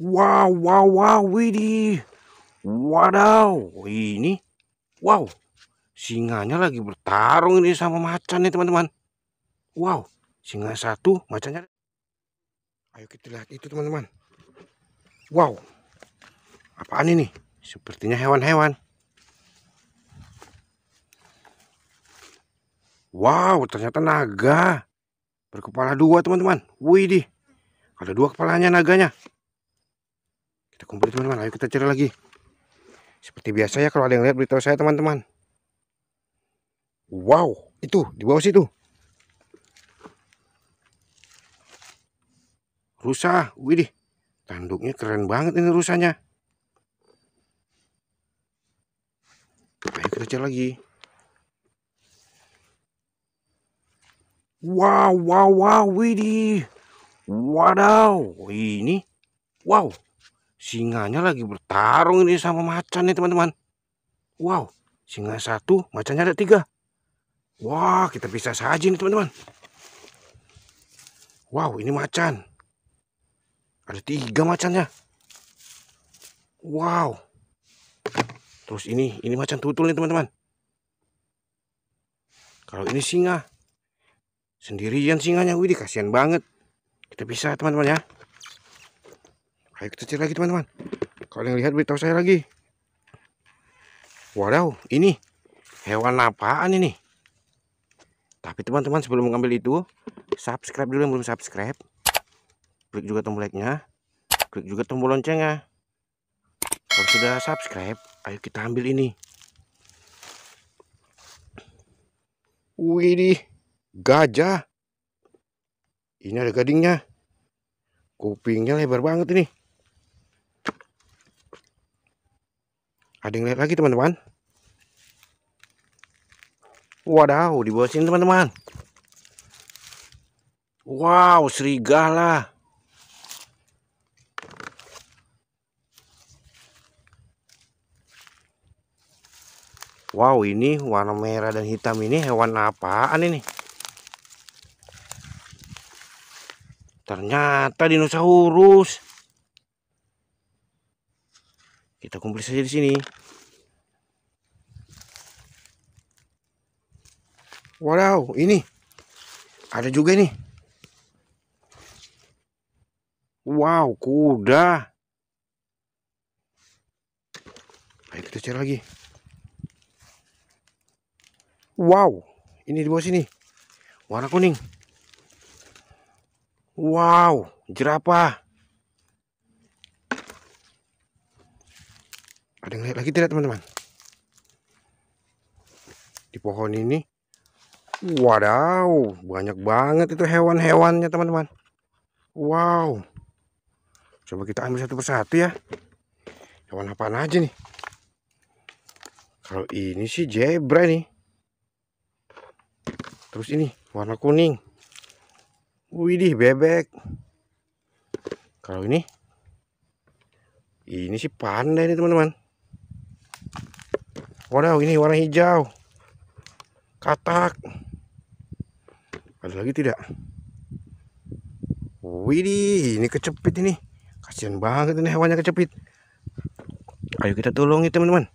Wow, wow, wow, widi. Wadaw, ini. Wow, singanya lagi bertarung ini sama macan nih teman-teman. Wow, singa satu, macannya. Ayo kita lihat itu teman-teman. Wow, apaan ini? Sepertinya hewan-hewan. Wow, ternyata naga. Berkepala dua teman-teman. Widih, ada dua kepalanya naganya kita kumpul teman-teman ayo kita cari lagi seperti biasa ya kalau ada yang lihat berita saya teman-teman wow itu di bawah situ rusa widih tanduknya keren banget ini rusanya ayo kita cari lagi wow wow wow widih Wadaw, ini wow, Singanya lagi bertarung ini sama macan nih teman-teman. Wow, singa satu, macannya ada tiga. Wah, kita bisa saja nih teman-teman. Wow, ini macan. Ada tiga macannya. Wow. Terus ini, ini macan tutul nih teman-teman. Kalau ini singa. Sendirian singanya, wih kasihan banget. Kita bisa teman-teman ya. Ayo kita cari lagi teman-teman. Kalau yang lihat beritahu saya lagi. Wadaw, ini hewan apaan ini? Tapi teman-teman sebelum mengambil itu, subscribe dulu yang belum subscribe. Klik juga tombol like-nya. Klik juga tombol loncengnya. Kalau sudah subscribe, ayo kita ambil ini. Widih, gajah. Ini ada gadingnya. Kupingnya lebar banget ini. ada yang lihat lagi teman-teman wadaw di bawah sini teman-teman wow serigala wow ini warna merah dan hitam ini hewan apaan ini ternyata dinosaurus kita kumpul saja di sini. Wow, ini ada juga nih. Wow, kuda. Ayo kita cari lagi. Wow, ini di bawah sini. Warna kuning. Wow, jerapah. Ada yang lihat lagi tidak teman-teman? Di pohon ini. Wadaw, banyak banget itu hewan-hewannya teman-teman. Wow. Coba kita ambil satu persatu ya. Hewan apa aja nih? Kalau ini sih zebra nih. Terus ini warna kuning. Widih bebek. Kalau ini ini sih panda nih teman-teman. Wadaw ini warna hijau Katak Ada lagi tidak Widih ini kecepit ini Kasian banget ini hewannya kecepit Ayo kita tolongi teman-teman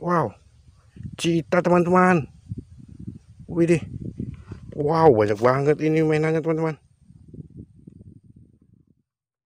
Wow Cita teman-teman Widih Wow banyak banget ini mainannya teman-teman